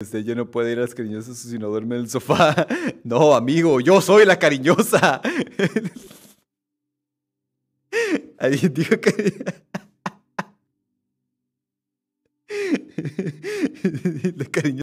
Usted ya no puede ir a las cariñosas si no duerme en el sofá. No, amigo, yo soy la cariñosa. Alguien dijo que... la cariñosa.